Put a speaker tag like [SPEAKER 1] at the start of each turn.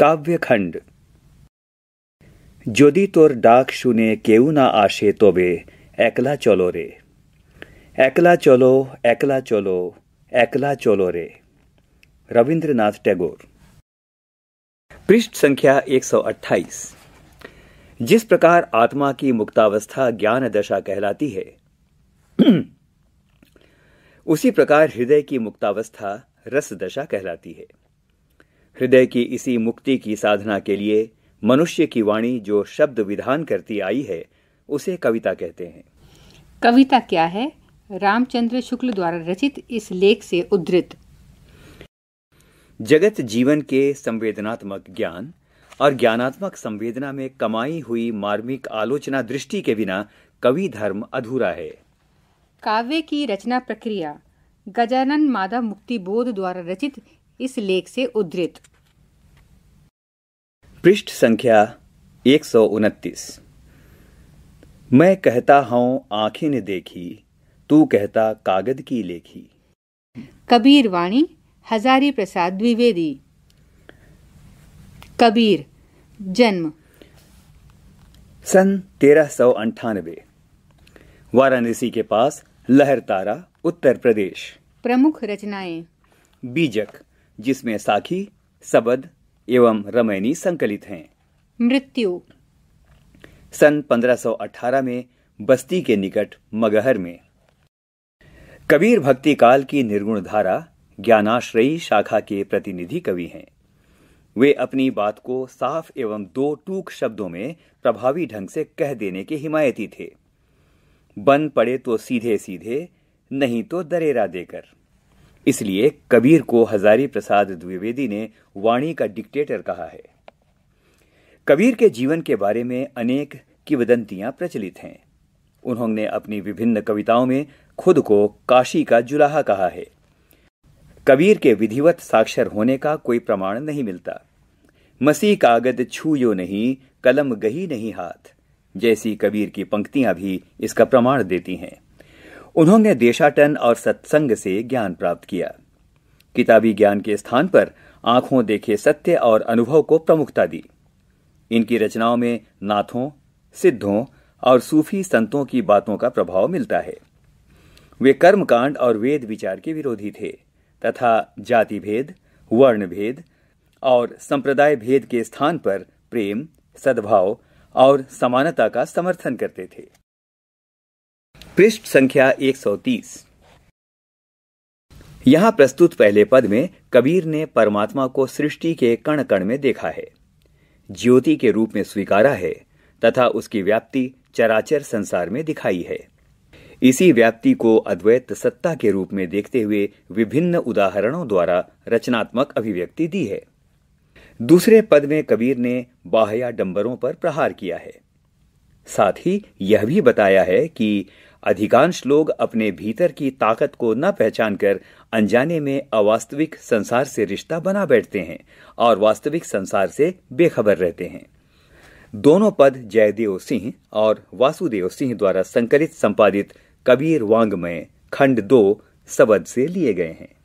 [SPEAKER 1] કાવ્યખંડ যদি তোর ডাক শুনে ना आशे আসে তবে एक चलो रे एक चलो एकला चलो একলা चलो रे रविंद्रनाथ टैगोर पृष्ठ संख्या 128 जिस प्रकार आत्मा की मुक्तावस्था ज्ञान दशा कहलाती है उसी प्रकार हृदय की मुक्तावस्था रस दशा कहलाती है हृदय की इसी मुक्ति की साधना के लिए मनुष्य की वाणी जो शब्द विधान करती आई है उसे कविता कहते हैं
[SPEAKER 2] कविता क्या है रामचंद्र शुक्ल द्वारा रचित इस लेख से उद्धृत
[SPEAKER 1] जगत जीवन के संवेदनात्मक ज्ञान और ज्ञानात्मक संवेदना में कमाई हुई मार्मिक आलोचना दृष्टि के बिना कवि धर्म अधूरा है
[SPEAKER 2] काव्य की रचना प्रक्रिया गजानन माधव बोध द्वारा रचित इस लेख से उद्धृत
[SPEAKER 1] पृष्ठ संख्या एक सौ उनतीस मैं कहता हूँ आंखें ने देखी तू कहता कागद की लेखी
[SPEAKER 2] कबीर वाणी हजारी प्रसाद द्विवेदी कबीर जन्म
[SPEAKER 1] सन तेरह सौ अंठानवे वाराणसी के पास लहर तारा उत्तर प्रदेश
[SPEAKER 2] प्रमुख रचनाएं
[SPEAKER 1] बीजक जिसमें साखी सबद एवं रमैनी संकलित हैं मृत्यु सन 1518 में बस्ती के निकट मगहर में कबीर भक्ति काल की निर्गुण धारा ज्ञानाश्रयी शाखा के प्रतिनिधि कवि हैं वे अपनी बात को साफ एवं दो टूक शब्दों में प्रभावी ढंग से कह देने के हिमायती थे बन पड़े तो सीधे सीधे नहीं तो दरेरा देकर इसलिए कबीर को हजारी प्रसाद द्विवेदी ने वाणी का डिक्टेटर कहा है कबीर के जीवन के बारे में अनेक किवदंतियां प्रचलित हैं उन्होंने अपनी विभिन्न कविताओं में खुद को काशी का जुलाहा कहा है कबीर के विधिवत साक्षर होने का कोई प्रमाण नहीं मिलता मसीह कागद छू यो नहीं कलम गही नहीं हाथ जैसी कबीर की पंक्तियां भी इसका प्रमाण देती हैं उन्होंने देशाटन और सत्संग से ज्ञान प्राप्त किया किताबी ज्ञान के स्थान पर आंखों देखे सत्य और अनुभव को प्रमुखता दी इनकी रचनाओं में नाथों सिद्धों और सूफी संतों की बातों का प्रभाव मिलता है वे कर्मकांड और वेद विचार के विरोधी थे तथा जाति भेद वर्ण भेद और संप्रदाय भेद के स्थान पर प्रेम सद्भाव और समानता का समर्थन करते थे पृष्ठ संख्या 130 यहाँ प्रस्तुत पहले पद में कबीर ने परमात्मा को सृष्टि के कण कण में देखा है ज्योति के रूप में स्वीकारा है तथा उसकी व्याप्ति चराचर संसार में दिखाई है इसी व्याप्ति को अद्वैत सत्ता के रूप में देखते हुए विभिन्न उदाहरणों द्वारा रचनात्मक अभिव्यक्ति दी है दूसरे पद में कबीर ने डंबरों पर प्रहार किया है साथ ही यह भी बताया है कि अधिकांश लोग अपने भीतर की ताकत को न पहचान कर अनजाने में अवास्तविक संसार से रिश्ता बना बैठते हैं और वास्तविक संसार से बेखबर रहते हैं दोनों पद जयदेव सिंह और वासुदेव सिंह द्वारा संकलित संपादित कबीर वांग में खंड दो सबद से लिए गए हैं